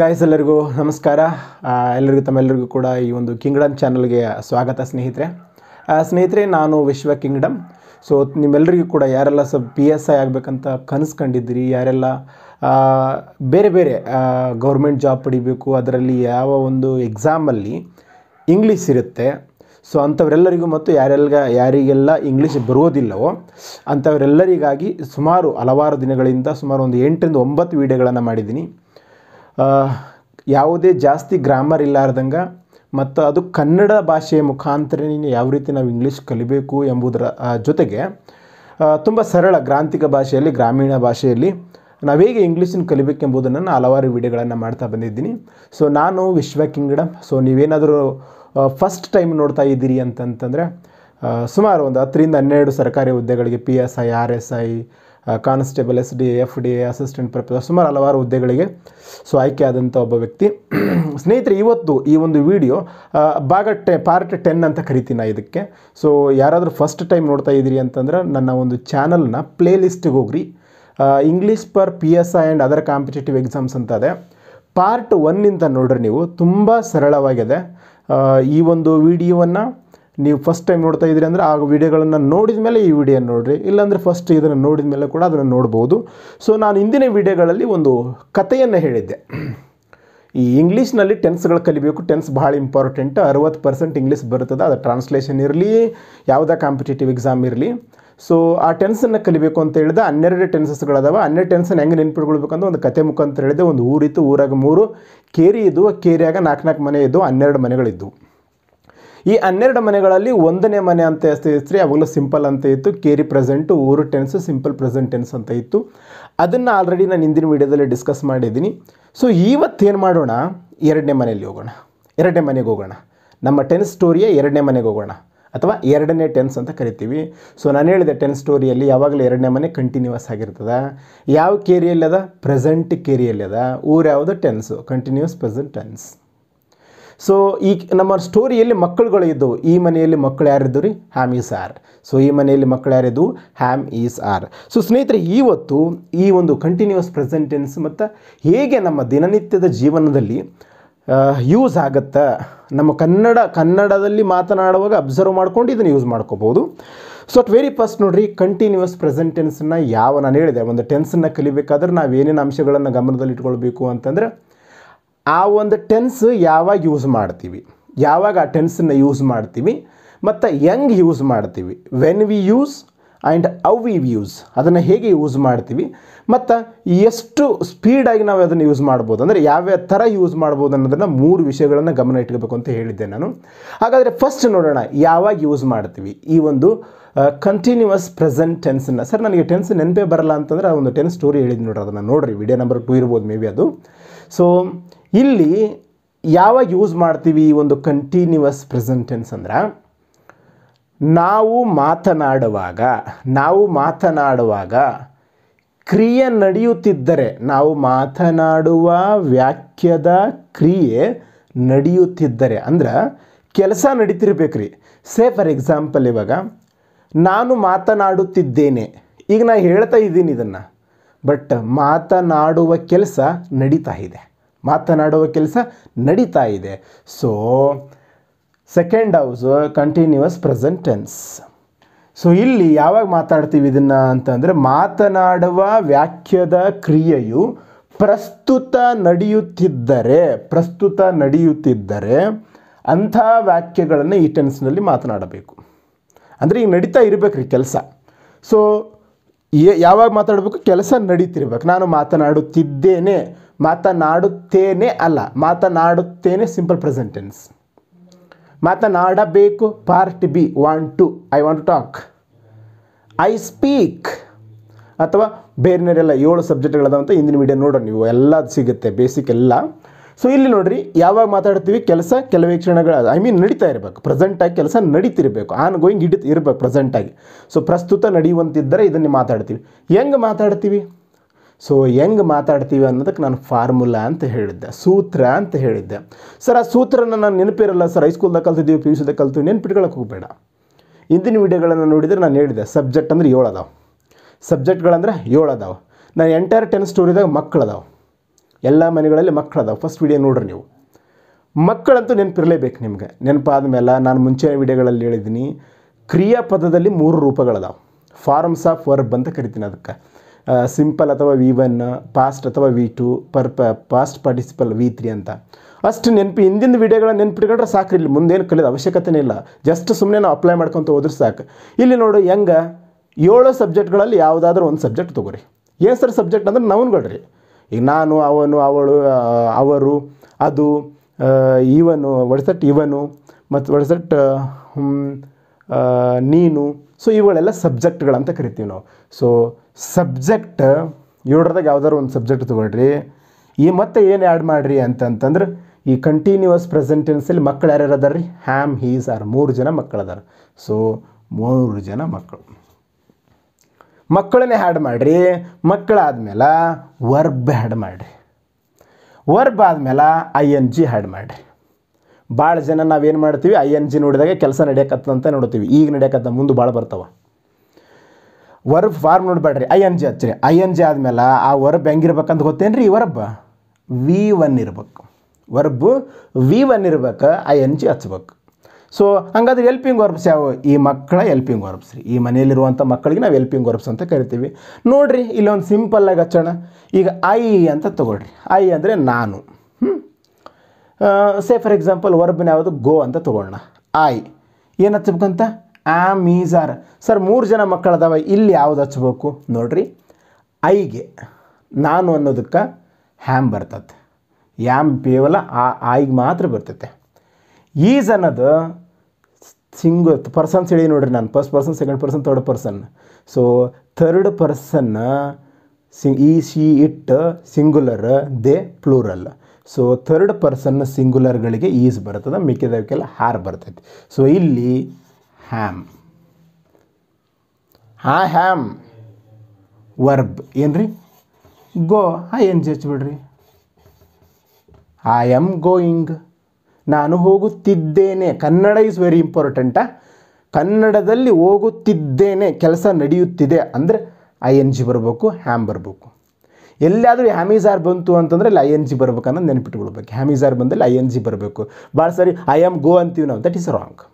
ಗಾಯಸ್ ಎಲ್ಲರಿಗೂ ನಮಸ್ಕಾರ ಎಲ್ಲರಿಗೂ ತಮ್ಮೆಲ್ಲರಿಗೂ ಕೂಡ ಈ ಒಂದು ಕಿಂಗ್ಡಮ್ ಚಾನಲ್ಗೆ ಸ್ವಾಗತ ಸ್ನೇಹಿತರೆ ಸ್ನೇಹಿತರೆ ನಾನು ವಿಶ್ವ ಕಿಂಗ್ಡಮ್ ಸೊ ನಿಮ್ಮೆಲ್ಲರಿಗೂ ಕೂಡ ಯಾರೆಲ್ಲ ಸ ಪಿ ಎಸ್ ಐ ಆಗಬೇಕಂತ ಕನಸು ಕಂಡಿದ್ದೀರಿ ಯಾರೆಲ್ಲ ಬೇರೆ ಬೇರೆ ಗೌರ್ಮೆಂಟ್ ಜಾಬ್ ಪಡಿಬೇಕು ಅದರಲ್ಲಿ ಯಾವ ಒಂದು ಎಕ್ಸಾಮಲ್ಲಿ ಇಂಗ್ಲೀಷ್ ಇರುತ್ತೆ ಸೊ ಅಂಥವರೆಲ್ಲರಿಗೂ ಮತ್ತು ಯಾರೆಲ್ಲ ಯಾರಿಗೆಲ್ಲ ಇಂಗ್ಲೀಷ್ ಬರೋದಿಲ್ಲವೋ ಅಂಥವರೆಲ್ಲರಿಗಾಗಿ ಸುಮಾರು ಹಲವಾರು ದಿನಗಳಿಂದ ಸುಮಾರು ಒಂದು ಎಂಟರಿಂದ ಒಂಬತ್ತು ವೀಡಿಯೋಗಳನ್ನು ಮಾಡಿದ್ದೀನಿ ಯಾವುದೇ ಜಾಸ್ತಿ ಗ್ರಾಮರ್ ಇಲ್ಲಾರ್ದಂಗೆ ಮತ್ತು ಅದು ಕನ್ನಡ ಭಾಷೆಯ ಮುಖಾಂತರ ನೀನು ಯಾವ ರೀತಿ ನಾವು ಇಂಗ್ಲೀಷ್ ಕಲಿಬೇಕು ಎಂಬುದರ ಜೊತೆಗೆ ತುಂಬ ಸರಳ ಗ್ರಾಂಥಿಕ ಭಾಷೆಯಲ್ಲಿ ಗ್ರಾಮೀಣ ಭಾಷೆಯಲ್ಲಿ ನಾವು ಹೇಗೆ ಇಂಗ್ಲೀಷನ್ನು ಕಲಿಬೇಕೆಂಬುದನ್ನು ನಾನು ಹಲವಾರು ವಿಡಿಯೋಗಳನ್ನು ಮಾಡ್ತಾ ಬಂದಿದ್ದೀನಿ ಸೊ ನಾನು ವಿಶ್ವ ಕಿಂಗ್ಡಮ್ ಸೊ ನೀವೇನಾದರೂ ಫಸ್ಟ್ ಟೈಮ್ ನೋಡ್ತಾ ಇದ್ದೀರಿ ಅಂತಂತಂದರೆ ಸುಮಾರು ಒಂದು ಹತ್ತರಿಂದ ಹನ್ನೆರಡು ಸರ್ಕಾರಿ ಹುದ್ದೆಗಳಿಗೆ P S I R S I constable S D F D A assistant professor ಸುಮಾರು ಹಲವಾರು ಹುದ್ದೆಗಳಿಗೆ ಸೊ ಆಯ್ಕೆ ಆದಂಥ ಒಬ್ಬ ವ್ಯಕ್ತಿ ಸ್ನೇಹಿತರೆ ಇವತ್ತು ಈ ಒಂದು ವಿಡಿಯೋ ಭಾಗ ಟೆ ಪಾರ್ಟ್ ಟೆನ್ ಅಂತ ಕರಿತೀನಿ ನಾ ಇದಕ್ಕೆ ಸೊ ಯಾರಾದರೂ ಫಸ್ಟ್ ಟೈಮ್ ನೋಡ್ತಾ ಇದ್ದೀರಿ ಅಂತಂದ್ರೆ ನನ್ನ ಒಂದು ಚಾನಲ್ನ ಲಿಸ್ಟಿಗೆ ಹೋಗ್ರಿ English for P S I and other competitive exams ಅಂತ ಅದೇ ಪಾರ್ಟ್ ಒನ್ನಿಂದ ನೋಡ್ರಿ ನೀವು ತುಂಬ ಸರಳವಾಗಿದೆ ಈ ಒಂದು ವಿಡಿಯೋವನ್ನು ನೀವು ಫಸ್ಟ್ ಟೈಮ್ ನೋಡ್ತಾ ಇದ್ದೀರಿ ಅಂದರೆ ಆ ವೀಡಿಯೋಗಳನ್ನು ನೋಡಿದ ಮೇಲೆ ಈ ವಿಡಿಯೋ ನೋಡಿರಿ ಇಲ್ಲಾಂದರೆ ಫಸ್ಟ್ ಇದನ್ನು ನೋಡಿದ ಮೇಲೆ ಕೂಡ ಅದನ್ನು ನೋಡ್ಬೋದು ಸೊ ನಾನು ಇಂದಿನ ವಿಡಿಯೋಗಳಲ್ಲಿ ಒಂದು ಕಥೆಯನ್ನು ಹೇಳಿದ್ದೆ ಈ ಇಂಗ್ಲೀಷ್ನಲ್ಲಿ ಟೆನ್ಸ್ಗಳು ಕಲಿಬೇಕು ಟೆನ್ಸ್ ಭಾಳ ಇಂಪಾರ್ಟೆಂಟ್ ಅರವತ್ತು ಪರ್ಸೆಂಟ್ ಇಂಗ್ಲೀಷ್ ಬರ್ತದೆ ಅದು ಟ್ರಾನ್ಸ್ಲೇಷನ್ ಇರಲಿ ಯಾವುದೇ ಕಾಂಪಿಟೇಟಿವ್ ಎಕ್ಸಾಮ್ ಇರಲಿ ಸೊ ಆ ಟೆನ್ಸನ್ನು ಕಲಿಬೇಕು ಅಂತ ಹೇಳಿದ ಹನ್ನೆರಡು ಟೆನ್ಸಸ್ಗಳದಾವೆ ಹನ್ನೆರಡು ಟೆನ್ಸನ್ನು ಹೆಂಗೆ ಅಂತ ಒಂದು ಕತೆ ಮುಖಾಂತರ ಹೇಳಿದೆ ಒಂದು ಊರಿತ್ತು ಊರಾಗ ಮೂರು ಕೇರಿ ಇದ್ದವು ಕೇರಿಯಾಗ ನಾಲ್ಕು ನಾಲ್ಕು ಮನೆ ಇದ್ದು ಹನ್ನೆರಡು ಮನೆಗಳಿದ್ದವು ಈ ಹನ್ನೆರಡು ಮನೆಗಳಲ್ಲಿ ಒಂದನೇ ಮನೆ ಅಂತ ಹೆಸರಿಸ್ರಿ ಅವಾಗಲೂ ಸಿಂಪಲ್ ಅಂತ ಇತ್ತು ಕೇರಿ ಪ್ರೆಸೆಂಟು ಊರು ಟೆನ್ಸ್ ಸಿಂಪಲ್ ಪ್ರೆಸೆಂಟ್ ಟೆನ್ಸ್ ಅಂತ ಇತ್ತು ಅದನ್ನು ಆಲ್ರೆಡಿ ನಾನು ಹಿಂದಿನ ವೀಡಿಯೋದಲ್ಲಿ ಡಿಸ್ಕಸ್ ಮಾಡಿದ್ದೀನಿ ಸೊ ಇವತ್ತೇನು ಮಾಡೋಣ ಎರಡನೇ ಮನೆಯಲ್ಲಿ ಹೋಗೋಣ ಎರಡನೇ ಮನೆಗೆ ಹೋಗೋಣ ನಮ್ಮ ಟೆನ್ಸ್ ಸ್ಟೋರಿಯ ಎರಡನೇ ಮನೆಗೆ ಹೋಗೋಣ ಅಥವಾ ಎರಡನೇ ಟೆನ್ಸ್ ಅಂತ ಕರಿತೀವಿ ಸೊ ನಾನು ಹೇಳಿದೆ ಟೆನ್ ಸ್ಟೋರಿಯಲ್ಲಿ ಯಾವಾಗಲೂ ಎರಡನೇ ಮನೆ ಕಂಟಿನ್ಯೂಸ್ ಆಗಿರ್ತದೆ ಯಾವ ಕೇರಿಯಲ್ಲಿ ಅದ ಪ್ರೆಸೆಂಟ್ ಕೇರಿಯಲ್ಲಿ ಅದ ಊರು ಯಾವುದು tense continuous present tense so ಈ ನಮ್ಮ ಸ್ಟೋರಿಯಲ್ಲಿ ಮಕ್ಕಳುಗಳು ಇದ್ದವು ಈ ಮನೆಯಲ್ಲಿ ಮಕ್ಕಳು ಯಾರಿದ್ದು ರೀ ಹ್ಯಾಮ್ ಈಸ್ ಆರ್ ಸೊ ಈ ಮನೆಯಲ್ಲಿ ಮಕ್ಕಳು ಯಾರಿದ್ದು ಹ್ಯಾಮ್ ಈಸ್ ಆರ್ ಸೊ ಸ್ನೇಹಿತರೆ ಇವತ್ತು ಈ ಒಂದು ಕಂಟಿನ್ಯೂಸ್ ಪ್ರೆಸೆಂಟೆನ್ಸ್ ಮತ್ತು ಹೇಗೆ ನಮ್ಮ ದಿನನಿತ್ಯದ ಜೀವನದಲ್ಲಿ ಯೂಸ್ ಆಗುತ್ತಾ ನಮ್ಮ ಕನ್ನಡ ಕನ್ನಡದಲ್ಲಿ ಮಾತನಾಡುವಾಗ ಅಬ್ಸರ್ವ್ ಮಾಡ್ಕೊಂಡು ಇದನ್ನು ಯೂಸ್ ಮಾಡ್ಕೋಬೋದು ಸೊ ಅಟ್ ವೆರಿ ಫಸ್ಟ್ ನೋಡಿರಿ ಕಂಟಿನ್ಯೂಸ್ ಪ್ರೆಸೆಂಟೆನ್ಸನ್ನು ಯಾವ ನಾನು ಹೇಳಿದೆ ಒಂದು ಟೆನ್ಸನ್ನು ಕಲಿಬೇಕಾದ್ರೆ ನಾವು ಏನೇನು ಅಂಶಗಳನ್ನು ಗಮನದಲ್ಲಿಟ್ಕೊಳ್ಬೇಕು ಅಂತಂದರೆ ಆ ಒಂದು ಟೆನ್ಸ್ ಯಾವಾಗ ಯೂಸ್ ಮಾಡ್ತೀವಿ ಯಾವಾಗ ಆ ಟೆನ್ಸನ್ನ ಯೂಸ್ ಮಾಡ್ತೀವಿ ಮತ್ತು ಯಂಗ್ ಯೂಸ್ ಮಾಡ್ತೀವಿ when we use and how we use ಅದನ್ನು ಹೇಗೆ ಯೂಸ್ ಮಾಡ್ತೀವಿ ಮತ್ತು ಎಷ್ಟು ಸ್ಪೀಡಾಗಿ ನಾವು ಅದನ್ನು ಯೂಸ್ ಮಾಡ್ಬೋದು ಅಂದರೆ ಯಾವ್ಯಾವ ಥರ ಯೂಸ್ ಮಾಡ್ಬೋದು ಅನ್ನೋದನ್ನು ಮೂರು ವಿಷಯಗಳನ್ನು ಗಮನ ಇಟ್ಕೋಬೇಕು ಅಂತ ಹೇಳಿದ್ದೆ ನಾನು ಹಾಗಾದರೆ ಫಸ್ಟ್ ನೋಡೋಣ ಯಾವಾಗ ಯೂಸ್ ಮಾಡ್ತೀವಿ ಈ ಒಂದು ಕಂಟಿನ್ಯೂಸ್ ಪ್ರೆಸೆಂಟ್ ಟೆನ್ಸನ್ನು ಸರ್ ನನಗೆ ಟೆನ್ಸ್ ನೆನಪೇ ಬರಲ್ಲ ಅಂತಂದರೆ ಆ ಒಂದು ಟೆನ್ಸ್ ಸ್ಟೋರಿ ಹೇಳಿದ್ದು ನೋಡ್ರಿ ಅದನ್ನು ನೋಡಿರಿ ವಿಡಿಯೋ ನಂಬರ್ ಟೂ ಇರ್ಬೋದು ಮೇ ಬಿ ಅದು ಸೊ ಇಲ್ಲಿ ಯಾವಾಗ ಯೂಸ್ ಮಾಡ್ತೀವಿ ಈ ಒಂದು ಕಂಟಿನ್ಯೂವಸ್ ಪ್ರೆಸೆಂಟೆನ್ಸ್ ಅಂದ್ರೆ ನಾವು ಮಾತನಾಡುವಾಗ ನಾವು ಮಾತನಾಡುವಾಗ ಕ್ರಿಯೆ ನಡೆಯುತ್ತಿದ್ದರೆ ನಾವು ಮಾತನಾಡುವ ವ್ಯಾಖ್ಯದ ಕ್ರಿಯೆ ನಡೆಯುತ್ತಿದ್ದರೆ ಅಂದ್ರೆ ಕೆಲಸ ನಡೀತಿರ್ಬೇಕು ರೀ ಸೇ ಫಾರ್ ಎಕ್ಸಾಂಪಲ್ ಇವಾಗ ನಾನು ಮಾತನಾಡುತ್ತಿದ್ದೇನೆ ಈಗ ನಾನು ಹೇಳ್ತಾ ಇದ್ದೀನಿ ಇದನ್ನು ಬಟ್ ಮಾತನಾಡುವ ಕೆಲಸ ನಡೀತಾ ಇದೆ ಮಾತನಾಡುವ ಕೆಲಸ ನಡೀತಾ ಇದೆ so second house continuous present tense so ಇಲ್ಲಿ ಯಾವಾಗ ಮಾತಾಡ್ತೀವಿ ಇದನ್ನು ಅಂತಂದರೆ ಮಾತನಾಡುವ ವ್ಯಾಖ್ಯದ ಕ್ರಿಯೆಯು ಪ್ರಸ್ತುತ ನಡೆಯುತ್ತಿದ್ದರೆ ಪ್ರಸ್ತುತ ನಡೆಯುತ್ತಿದ್ದರೆ ಅಂಥ ವಾಕ್ಯಗಳನ್ನು ಈ ಟೆನ್ಸ್ನಲ್ಲಿ ಮಾತನಾಡಬೇಕು ಅಂದರೆ ಈಗ ನಡೀತಾ ಇರಬೇಕ್ರಿ ಕೆಲಸ ಸೊ ಯಾವಾಗ ಮಾತಾಡಬೇಕು ಕೆಲಸ ನಡೀತಿರ್ಬೇಕು ನಾನು ಮಾತನಾಡುತ್ತಿದ್ದೇನೆ ಮಾತನಾಡುತ್ತೇನೆ ಅಲ್ಲ ಮಾತನಾಡುತ್ತೇನೆ ಸಿಂಪಲ್ ಪ್ರೆಸೆಂಟೆನ್ಸ್ ಮಾತನಾಡಬೇಕು part B want to I want to talk I speak ಅಥವಾ ಬೇರೆನೇರೆಲ್ಲ ಏಳು ಅಂತ ಹಿಂದಿನ ಮೀಡಿಯಾ ನೋಡೋಣ ನೀವು ಎಲ್ಲ ಸಿಗುತ್ತೆ ಬೇಸಿಕ್ ಎಲ್ಲ ಸೊ ಇಲ್ಲಿ ನೋಡಿರಿ ಯಾವಾಗ ಮಾತಾಡ್ತೀವಿ ಕೆಲಸ ಕೆಲವೇ ಕ್ಷಣಗಳ ಐ ಮೀನ್ ನಡೀತಾ ಇರಬೇಕು ಪ್ರೆಸೆಂಟಾಗಿ ಕೆಲಸ ನಡೀತಿರಬೇಕು ಆನ್ ಗೋಯಿಂಗ್ ಇಡ್ ಇರಬೇಕು ಪ್ರೆಸೆಂಟಾಗಿ ಸೊ ಪ್ರಸ್ತುತ ನಡೆಯುವಂತಿದ್ದರೆ ಇದನ್ನೇ ಮಾತಾಡ್ತೀವಿ ಹೆಂಗೆ ಮಾತಾಡ್ತೀವಿ ಸೊ ಹೆಂಗೆ ಮಾತಾಡ್ತೀವಿ ಅನ್ನೋದಕ್ಕೆ ನಾನು ಫಾರ್ಮುಲಾ ಅಂತ ಹೇಳಿದ್ದೆ ಸೂತ್ರ ಅಂತ ಹೇಳಿದ್ದೆ ಸರ್ ಆ ಸೂತ್ರನ ನಾನು ನೆನಪಿರಲ್ಲ ಸರ್ ಹೈಸ್ಕೂಲ್ದಾಗ ಕಲ್ತಿದ್ದೀವಿ ಪಿ ಯು ಸಿದಾಗ ಕಲ್ತೀವಿ ನೆನ್ಪಿಟ್ಕೊಳಕ್ಕೆ ಹೋಗಬೇಡ ಇಂದಿನ ವಿಡಿಯೋಗಳನ್ನು ನೋಡಿದರೆ ನಾನು ಹೇಳಿದೆ ಸಬ್ಜೆಕ್ಟ್ ಅಂದರೆ ಏಳು ಅದಾವೆ ಸಬ್ಜೆಕ್ಟ್ಗಳಂದ್ರೆ ಏಳು ಅದಾವೆ ನಾನು ಎಂಟೈರ್ ಟೆನ್ ಸ್ಟೋರಿದಾಗ ಮಕ್ಕಳದಾವೆ ಎಲ್ಲ ಮನೆಗಳಲ್ಲಿ ಮಕ್ಕಳು ಅದಾವೆ ಫಸ್ಟ್ ವಿಡಿಯೋ ನೋಡ್ರಿ ನೀವು ಮಕ್ಕಳಂತೂ ನೆನಪಿರಲೇಬೇಕು ನಿಮಗೆ ನೆನಪಾದ ಮೇಲೆ ನಾನು ಮುಂಚೆ ವಿಡಿಯೋಗಳಲ್ಲಿ ಹೇಳಿದ್ದೀನಿ ಕ್ರಿಯಾಪದದಲ್ಲಿ ಮೂರು ರೂಪಗಳದಾವೆ ಫಾರ್ಮ್ಸ್ ಆಫ್ ವರ್ಬ್ ಅಂತ ಕರಿತೀನಿ ಅದಕ್ಕೆ ಸಿಂಪಲ್ ಅಥವಾ ವಿ ಒನ್ ಪಾಸ್ಟ್ ಅಥವಾ V two per past participle V three ಅಂತ ಅಷ್ಟು ನೆನಪು ಹಿಂದಿನ ವಿಡಿಯೋಗಳ ನೆನ್ಪಿಟ್ಕೊಂಡ್ರೆ ಸಾಕು ಇಲ್ಲಿ ಮುಂದೇನು ಕಲಿಯೋದು ಅವಶ್ಯಕತೆನೇ ಇಲ್ಲ ಜಸ್ಟ್ ಸುಮ್ಮನೆ ನಾವು ಅಪ್ಲೈ ಮಾಡ್ಕೊತ ಹೋದ್ರೆ ಸಾಕು ಇಲ್ಲಿ ನೋಡು ಹೆಂಗೆ ಏಳು ಸಬ್ಜೆಕ್ಟ್ಗಳಲ್ಲಿ ಯಾವುದಾದ್ರೂ ಒಂದು ಸಬ್ಜೆಕ್ಟ್ ತೊಗೊರಿ ಏನು ಸರ್ ಸಬ್ಜೆಕ್ಟ್ ಅಂದ್ರೆ ನೌನ್ಗಳ್ರಿ ಈಗ ನಾನು ಅವನು ಅವಳು ಅವರು ಅದು ಇವನು ಒಡ್ಸಟ್ ಇವನು ಮತ್ತು ಒಡ್ಸಟ್ ನೀನು ಸೊ ಇವುಗಳೆಲ್ಲ ಸಬ್ಜೆಕ್ಟ್ಗಳಂತ ಕರಿತೀವಿ ನಾವು ಸೊ ಸಬ್ಜೆಕ್ಟ್ ಇವ್ರದಾಗ ಯಾವ್ದಾರು ಒಂದು ಸಬ್ಜೆಕ್ಟ್ ತೊಗೊಳ್ರಿ ಈ ಮತ್ತೆ ಏನು ಆ್ಯಡ್ ಮಾಡಿರಿ ಅಂತಂತಂದ್ರೆ ಈ ಕಂಟಿನ್ಯೂಸ್ ಪ್ರೆಸೆಂಟೆನ್ಸಲ್ಲಿ ಮಕ್ಕಳು ಯಾರ್ಯಾರು ಅದಾರ ರೀ ಹ್ಯಾಮ್ ಹೀಸ್ ಆರ್ ಮೂರು ಜನ ಮಕ್ಕಳು ಅದಾರ ಸೊ ಮೂರು ಜನ ಮಕ್ಕಳು ಮಕ್ಕಳನ್ನೇ ಹ್ಯಾಡ್ ಮಾಡಿರಿ ಮಕ್ಕಳಾದ್ಮೇಲೆ ವರ್ಬ್ ಹ್ಯಾಡ್ ಮಾಡಿರಿ ವರ್ಬ್ ಆದ್ಮೇಲೆ ಐ ಎನ್ ಜಿ ಹ್ಯಾಡ್ ಮಾಡಿರಿ ಭಾಳ ಜನ ನಾವೇನು ಮಾಡ್ತೀವಿ ಐ ಎನ್ ಜಿ ನೋಡಿದಾಗ ಕೆಲಸ ನಡೆಯಕತ್ತಂತ ನೋಡ್ತೀವಿ ಈಗ ನಡೆಯಕತ್ತ ಮುಂದೆ ಭಾಳ ಬರ್ತಾವ ವರ್ಬ್ ಫಾರ್ಮ್ ನೋಡಬೇಡ್ರಿ ಐ ಎನ್ ಜಿ ಹಚ್ಚಿರಿ ಐ ಎನ್ ಜಿ ಆದಮೇಲೆ ಆ ವರ್ಬ್ ಹೆಂಗಿರ್ಬೇಕಂತ ಗೊತ್ತೇನ್ರಿ ರೀ ವರ್ಬ್ ವಿ ಒನ್ ಇರ್ಬೇಕು ವರ್ಬ್ ವಿ ಒನ್ ಇರ್ಬೇಕು ಐ ಎನ್ ಜಿ ಹಚ್ಬೇಕು ಸೊ ಹಾಗಾದ್ರೆ ಎಲ್ಪಿಂಗ್ ವರ್ಬ್ಸ್ ಯಾವ ಈ ಮಕ್ಕಳ ಎಲ್ಪಿಂಗ್ ವರ್ಬ್ಸ್ ರೀ ಈ ಮನೆಯಲ್ಲಿರುವಂಥ ಮಕ್ಕಳಿಗೆ ನಾವು ಎಲ್ಪಿಂಗ್ ವರ್ಬ್ಸ್ ಅಂತ ಕರಿತೀವಿ ನೋಡಿರಿ ಇಲ್ಲೊಂದು ಸಿಂಪಲ್ಲಾಗಿ ಹಚ್ಚೋಣ ಈಗ ಐ ಅಂತ ತೊಗೊಳ್ರಿ ಐ ಅಂದರೆ ನಾನು ಸೇ ಫಾರ್ ಎಕ್ಸಾಂಪಲ್ ವರ್ಬ್ನ ಯಾವುದು ಗೋ ಅಂತ ತೊಗೊಳ್ಳೋಣ ಐ ಏನು ಹಚ್ಬೇಕಂತ ಆ ಮೀಜಾರ್ ಸರ್ ಮೂರು ಜನ ಮಕ್ಕಳು ಇಲ್ಲಿ ಯಾವ್ದು ಹಚ್ಬೇಕು ನೋಡ್ರಿ ಐಗೆ ನಾನು ಅನ್ನೋದಕ್ಕೆ ಹ್ಯಾಮ್ ಬರ್ತೈತೆ ಯಾಮ್ ಕೇವಲ ಆ ಆಯ್ಗೆ ಮಾತ್ರ ಬರ್ತೈತೆ ಈಸ್ ಅನ್ನೋದು ಸಿಂಗ್ ಪರ್ಸನ್ಸ್ ಹೇಳಿ ನೋಡ್ರಿ ನಾನು first person second person third person so third person sing he she it singular they plural so third person ಸಿಂಗ್ಯುಲರ್ಗಳಿಗೆ ಈಸ್ ಬರ್ತದೆ ಮಿಕ್ಕಿದವಕ್ಕೆಲ್ಲ ಹಾರ್ ಬರ್ತೈತಿ ಸೊ ಇಲ್ಲಿ ಹ್ಯಾಮ್ ಆ ಹ್ಯಾಮ್ ವರ್ಬ್ ಏನು ಗೋ ಆ ಎನ್ ಜಿ ಹಚ್ಬಿಡ್ರಿ ಬಿಡ್ರಿ ಐ ಆಮ್ ಗೋಯಿಂಗ್ ನಾನು ಹೋಗುತ್ತಿದ್ದೇನೆ ಕನ್ನಡ ಈಸ್ ವೆರಿ ಇಂಪಾರ್ಟೆಂಟಾ ಕನ್ನಡದಲ್ಲಿ ಹೋಗುತ್ತಿದ್ದೇನೆ ಕೆಲಸ ನಡೆಯುತ್ತಿದೆ ಅಂದರೆ ಐ ಎನ್ ಜಿ ಬರಬೇಕು ಹ್ಯಾಮ್ ಬರಬೇಕು ಎಲ್ಲಾದರೂ ಹ್ಯಾಮಿಝಾರ್ ಬಂತು ಅಂತಂದ್ರೆ ಅಲ್ಲಿ ಐ ಎನ್ ಜಿ ಬರ್ಬೇಕನ್ನೋದು ನೆನಪಿಟ್ಕೊಳ್ಬೇಕು ಹ್ಯಾಮಿಝಾರ್ ಬಂದಲ್ಲಿ ಐ ಎನ್ ಜಿ ಬರಬೇಕು ಭಾಳ ಸರಿ ಐ ಆಮ್ ಗೋ ಅಂತೀವಿ ನಾವು ದಟ್ ಈಸ್ ರಾಂಗ್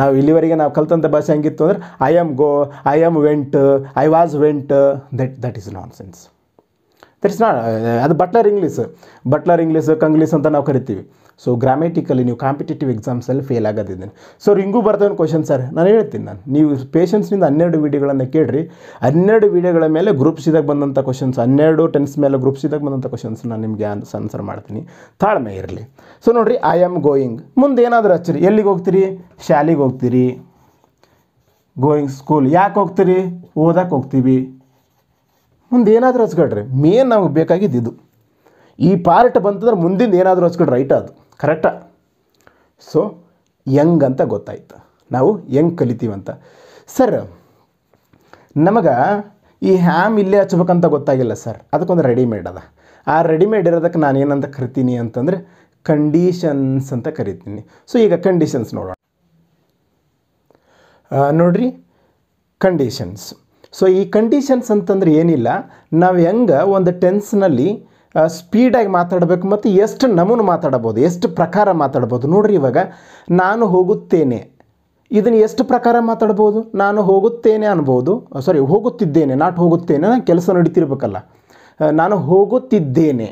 ನಾವು ಇಲ್ಲಿವರೆಗೆ ನಾವು ಕಲ್ತಂಥ ಭಾಷೆ ಹೆಂಗಿತ್ತು ಅಂದರೆ I am go I am went I was went that that is nonsense that is not ಅದು butler English butler English Kanglish ಅಂತ ನಾವು ಕರಿತೀವಿ ಸೊ ಗ್ರಾಮೆಟಿಕಲಿ ನೀವು ಕಾಂಪಿಟೇಟಿವ್ ಎಕ್ಸಾಮ್ಸಲ್ಲಿ ಫೇಲ್ ಆಗೋದಿದ್ದೀನಿ ಸೊ ಹಿಂಗೂ ಬರ್ತೇನೆ ಕ್ವಶನ್ ಸರ್ ನಾನು ಹೇಳ್ತೀನಿ ನಾನು ನೀವು ಪೇಷನ್ಸ್ನಿಂದ ಹನ್ನೆರಡು ವೀಡಿಯೋಗಳನ್ನು ಕೇಳಿರಿ ಹನ್ನೆರಡು ವೀಡಿಯೋಗಳ ಮೇಲೆ ಗ್ರೂಪ್ಸ್ ಬಂದಂಥ ಕ್ವಶನ್ಸ್ ಹನ್ನೆರಡು ಟೆನ್ಸ್ ಮೇಲೆ ಗ್ರೂಪ್ಸ್ ಇದಾಗ ಬಂದಂಥ ಕ್ವಶನ್ಸ್ ನಾನು ನಿಮಗೆ ಆನ್ಸರ್ ಮಾಡ್ತೀನಿ ತಾಳ್ಮೆ ಇರಲಿ ಸೊ ನೋಡಿರಿ ಐ ಆಮ್ ಗೋಯಿಂಗ್ ಮುಂದೆ ಏನಾದರೂ ಹಚ್ಚಿರಿ ಎಲ್ಲಿಗೆ ಹೋಗ್ತೀರಿ ಶಾಲೆಗೆ ಹೋಗ್ತೀರಿ ಗೋಯಿಂಗ್ ಸ್ಕೂಲ್ ಯಾಕೆ ಹೋಗ್ತೀರಿ ಓದಕ್ಕೆ ಹೋಗ್ತೀವಿ ಮುಂದೆ ಏನಾದರೂ ಹಚ್ಕೊಡ್ರಿ ಮೇನ್ ನಮಗೆ ಬೇಕಾಗಿದ್ದು ಇದು ಈ ಪಾರ್ಟ್ ಬಂತಂದ್ರೆ ಮುಂದಿಂದ ಏನಾದರೂ ಹಚ್ಕೊಡ್ರಿ ರೈಟ್ ಅದು ಕರೆಕ್ಟಾ ಸೊ ಯಂಗ್ ಅಂತ ಗೊತ್ತಾಯ್ತು ನಾವು ಹೆಂಗ್ ಕಲಿತೀವಂತ ಸರ್ ನಮಗೆ ಈ ಹ್ಯಾಮ್ ಇಲ್ಲೇ ಹಚ್ಬೇಕಂತ ಗೊತ್ತಾಗಿಲ್ಲ ಸರ್ ಅದಕ್ಕೊಂದು ರೆಡಿಮೇಡ್ ಅದ ಆ ರೆಡಿಮೇಡ್ ಇರೋದಕ್ಕೆ ನಾನು ಏನಂತ ಕರಿತೀನಿ ಅಂತಂದರೆ ಕಂಡೀಷನ್ಸ್ ಅಂತ ಕರಿತೀನಿ ಸೊ ಈಗ ಕಂಡೀಷನ್ಸ್ ನೋಡೋಣ ನೋಡ್ರಿ ಕಂಡೀಷನ್ಸ್ ಸೊ ಈ ಕಂಡೀಷನ್ಸ್ ಅಂತಂದ್ರೆ ಏನಿಲ್ಲ ನಾವು ಹೆಂಗೆ ಒಂದು ಟೆನ್ಸ್ನಲ್ಲಿ ಸ್ಪೀಡಾಗಿ ಮಾತಾಡಬೇಕು ಮತ್ತು ಎಷ್ಟು ನಮೂನು ಮಾತಾಡಬೋದು ಎಷ್ಟು ಪ್ರಕಾರ ಮಾತಾಡ್ಬೋದು ನೋಡ್ರಿ ಇವಾಗ ನಾನು ಹೋಗುತ್ತೇನೆ ಇದನ್ನು ಎಷ್ಟು ಪ್ರಕಾರ ಮಾತಾಡ್ಬೋದು ನಾನು ಹೋಗುತ್ತೇನೆ ಅನ್ಬೋದು ಸಾರಿ ಹೋಗುತ್ತಿದ್ದೇನೆ ನಾಟ್ ಹೋಗುತ್ತೇನೆ ನಾನು ಕೆಲಸ ನಡೀತಿರ್ಬೇಕಲ್ಲ ನಾನು ಹೋಗುತ್ತಿದ್ದೇನೆ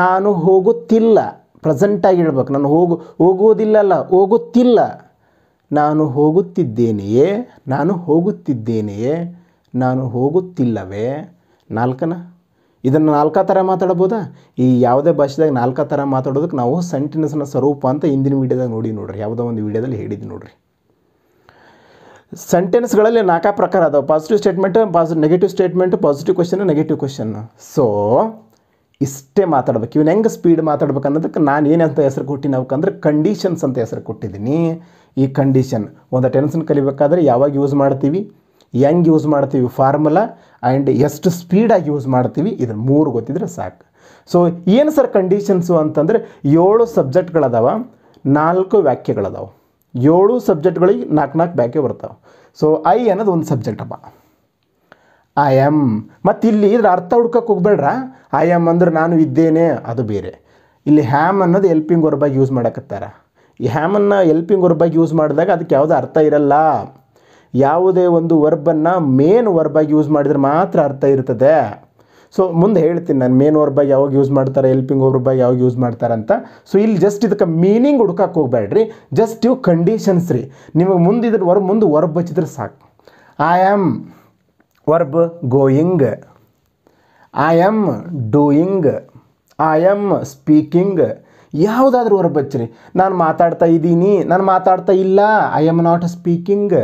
ನಾನು ಹೋಗುತ್ತಿಲ್ಲ ಪ್ರೆಸೆಂಟಾಗಿ ಹೇಳ್ಬೇಕು ನಾನು ಹೋಗು ಹೋಗುವುದಿಲ್ಲಲ್ಲ ಹೋಗುತ್ತಿಲ್ಲ ನಾನು ಹೋಗುತ್ತಿದ್ದೇನೆಯೇ ನಾನು ಹೋಗುತ್ತಿದ್ದೇನೆಯೇ ನಾನು ಹೋಗುತ್ತಿಲ್ಲವೇ ನಾಲ್ಕನ ಇದನ್ನು ನಾಲ್ಕ ಥರ ಮಾತಾಡ್ಬೋದಾ ಈ ಯಾವುದೇ ಭಾಷೆದಾಗ ನಾಲ್ಕ ಥರ ಮಾತಾಡೋದಕ್ಕೆ ನಾವು ಸೆಂಟೆನ್ಸ್ನ ಸ್ವರೂಪ ಅಂತ ಹಿಂದಿನ ವೀಡಿಯೋದಾಗ ನೋಡಿ ನೋಡಿರಿ ಯಾವುದೋ ಒಂದು ವೀಡಿಯೋದಲ್ಲಿ ಹೇಳಿದ್ದು ನೋಡ್ರಿ ಸೆಂಟೆನ್ಸ್ಗಳಲ್ಲಿ ನಾಲ್ಕ ಪ್ರಕಾರ ಅದಾವೆ positive statement positive negative statement positive question negative question so ಇಷ್ಟೇ ಮಾತಾಡ್ಬೇಕು ಇವನು ಹೆಂಗೆ ಸ್ಪೀಡ್ ಮಾತಾಡ್ಬೇಕು ಅನ್ನೋದಕ್ಕೆ ನಾನು ಏನಂತ ಹೆಸರು ಕೊಟ್ಟಿನಿ ಅಂದರೆ ಕಂಡೀಷನ್ಸ್ ಅಂತ ಹೆಸರು ಕೊಟ್ಟಿದ್ದೀನಿ ಈ ಕಂಡೀಷನ್ ಒಂದು ಟೆನ್ಸನ್ ಕಲಿಬೇಕಾದ್ರೆ ಯಾವಾಗ ಯೂಸ್ ಮಾಡ್ತೀವಿ ಹೆಂಗೆ ಯೂಸ್ ಮಾಡ್ತೀವಿ ಫಾರ್ಮುಲಾ ಆ್ಯಂಡ್ ಎಷ್ಟು ಸ್ಪೀಡಾಗಿ ಯೂಸ್ ಮಾಡ್ತೀವಿ ಇದನ್ನು ಮೂರು ಗೊತ್ತಿದ್ರೆ ಸಾಕು ಸೊ ಏನು ಸರ್ ಕಂಡೀಷನ್ಸು ಅಂತಂದರೆ ಏಳು ಸಬ್ಜೆಕ್ಟ್ಗಳದಾವ ನಾಲ್ಕು ವ್ಯಾಖ್ಯೆಗಳದಾವೆ ಏಳು ಸಬ್ಜೆಕ್ಟ್ಗಳಿಗೆ ನಾಲ್ಕು ನಾಲ್ಕು ವ್ಯಾಖ್ಯೆ ಬರ್ತಾವೆ ಸೊ ಐ ಅನ್ನೋದು ಒಂದು ಸಬ್ಜೆಕ್ಟ್ ಅಪ್ಪ ಐ ಆಮ್ ಮತ್ತು ಇಲ್ಲಿ ಇದ್ರ ಅರ್ಥ ಹುಡ್ಕಕ್ಕೆ ಹೋಗ್ಬೇಡ್ರ ಐ ಆಮ್ ಅಂದ್ರೆ ನಾನು ಇದ್ದೇನೆ ಅದು ಬೇರೆ ಇಲ್ಲಿ ಹ್ಯಾಮ್ ಅನ್ನೋದು ಎಲ್ಪಿಂಗ್ ವರ್ಬಾಗಿ ಯೂಸ್ ಮಾಡಕತ್ತಾರ ಈ ಹ್ಯಾಮನ್ನು ಎಲ್ಪಿಂಗ್ ವರ್ಬಾಗಿ ಯೂಸ್ ಮಾಡಿದಾಗ ಅದಕ್ಕೆ ಯಾವುದು ಅರ್ಥ ಇರಲ್ಲ ಯಾವುದೇ ಒಂದು ವರ್ಬನ್ನು ಮೇನ್ ವರ್ಬಾಗಿ ಯೂಸ್ ಮಾಡಿದರೆ ಮಾತ್ರ ಅರ್ಥ ಇರ್ತದೆ ಸೊ ಮುಂದೆ ಹೇಳ್ತೀನಿ ನಾನು ಮೇನ್ ವರ್ಬಾಗಿ ಯಾವಾಗ ಯೂಸ್ ಮಾಡ್ತಾರೆ ಎಲ್ಪಿಂಗ್ ವರ್ಬಾಗಿ ಯಾವಾಗ ಯೂಸ್ ಅಂತ ಸೊ ಇಲ್ಲಿ ಜಸ್ಟ್ ಇದಕ್ಕೆ ಮೀನಿಂಗ್ ಹುಡ್ಕಕ್ಕೆ ಹೋಗ್ಬೇಡ್ರಿ ಜಸ್ಟ್ ಇವು ಕಂಡೀಷನ್ಸ್ ರೀ ನಿಮಗೆ ಮುಂದೆ ಇದ್ರ ಮುಂದೆ ವರ್ಬ್ ಹಚ್ಚಿದ್ರೆ ಸಾಕು I am verb going I am doing I am speaking ಯಾವುದಾದ್ರೂ ವರ್ಬ್ ಹಚ್ಚಿರಿ ನಾನು ಮಾತಾಡ್ತಾ ಇದ್ದೀನಿ ನಾನು ಮಾತಾಡ್ತಾ ಇಲ್ಲ ಐ ಆಮ್ ನಾಟ್ ಸ್ಪೀಕಿಂಗ್